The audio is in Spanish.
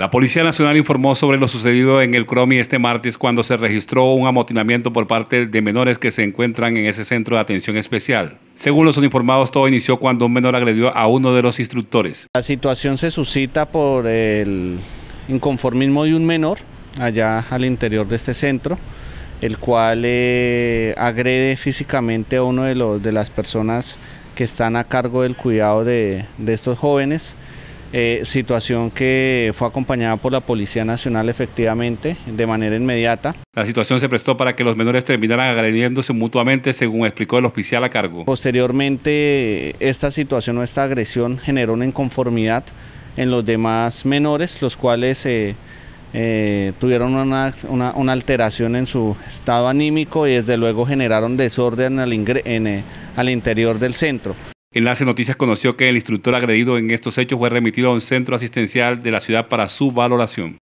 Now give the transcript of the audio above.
La Policía Nacional informó sobre lo sucedido en el Cromi este martes cuando se registró un amotinamiento por parte de menores que se encuentran en ese centro de atención especial. Según los informados, todo inició cuando un menor agredió a uno de los instructores. La situación se suscita por el inconformismo de un menor allá al interior de este centro, el cual eh, agrede físicamente a uno de, los, de las personas que están a cargo del cuidado de estos jóvenes. Eh, situación que fue acompañada por la Policía Nacional efectivamente de manera inmediata. La situación se prestó para que los menores terminaran agrediéndose mutuamente, según explicó el oficial a cargo. Posteriormente, esta situación o esta agresión generó una inconformidad en los demás menores, los cuales eh, eh, tuvieron una, alteración en su estado anímico y desde luego generaron desorden al interior del centro. Enlace Noticias conoció que el instructor agredido en estos hechos fue remitido a un centro asistencial de la ciudad para su valoración.